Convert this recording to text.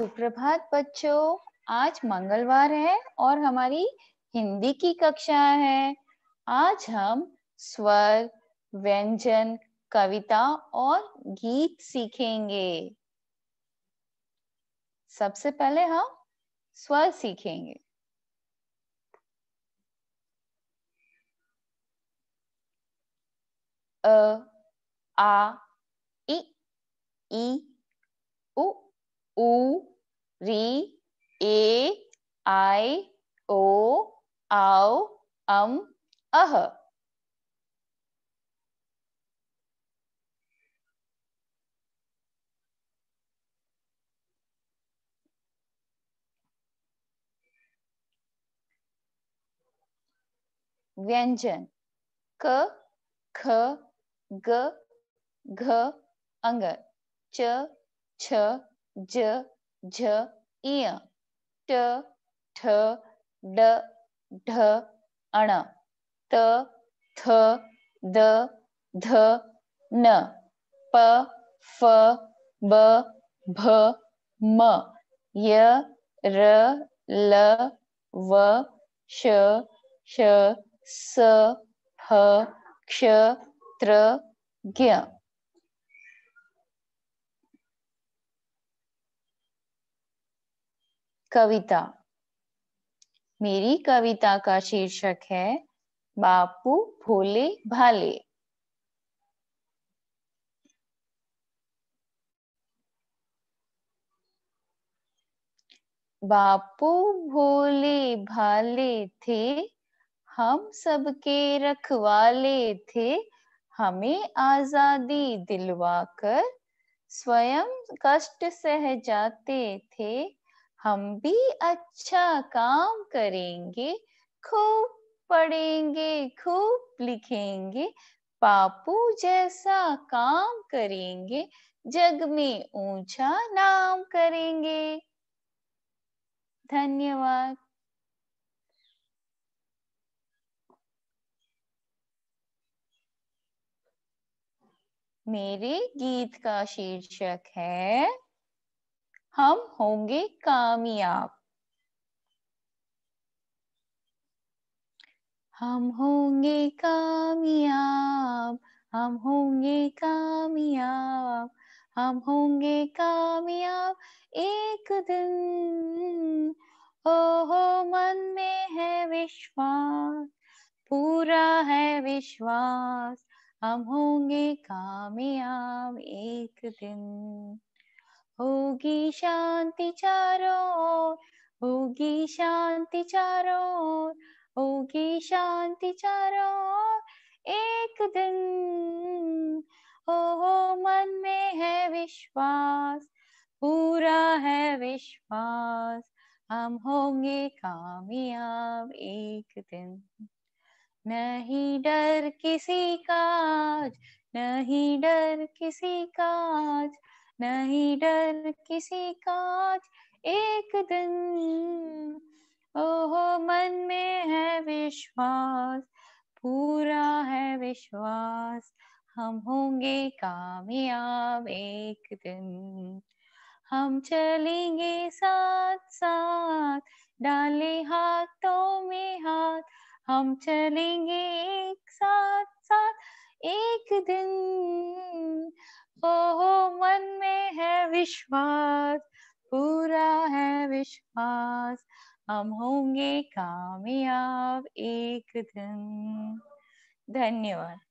सुप्रभात बच्चों आज मंगलवार है और हमारी हिंदी की कक्षा है आज हम स्वर व्यंजन कविता और गीत सीखेंगे सबसे पहले हम स्वर सीखेंगे अ आ इ ई उ उ री A, आई ओ आओ अम अह व्यंजन क ख ग घ अंग च छ ज झ इय ट ठ ड ढ अण त थ द ध न प फ ब भ म य र ल व श श स ह क्ष त्र ज्ञ कविता मेरी कविता का शीर्षक है बापू भोले भाले बापू भोले भाले थे हम सबके रखवाले थे हमें आजादी दिलवाकर स्वयं कष्ट सह जाते थे हम भी अच्छा काम करेंगे खूब पढ़ेंगे खूब लिखेंगे पापू जैसा काम करेंगे जग में ऊंचा नाम करेंगे धन्यवाद मेरे गीत का शीर्षक है हम होंगे कामयाब हम होंगे कामयाब हम होंगे कामयाब हम होंगे कामयाब एक दिन ओ हो मन में है विश्वास पूरा है विश्वास हम होंगे कामयाब एक दिन होगी शांति चारों ओर होगी शांति चारों ओर होगी शांति चारों ओर एक दिन हो हो मन में है विश्वास पूरा है विश्वास हम होंगे कामयाब एक दिन नहीं डर किसी का नहीं डर किसी का नहीं डर किसी का एक दिन ओहो मन में है विश्वास पूरा है विश्वास हम होंगे कामयाब एक दिन हम चलेंगे साथ साथ डाले हाथों में हाथ हम चलेंगे एक साथ साथ एक दिन ओहो विश्वास पूरा है विश्वास हम होंगे कामयाब एक दिन धन्यवाद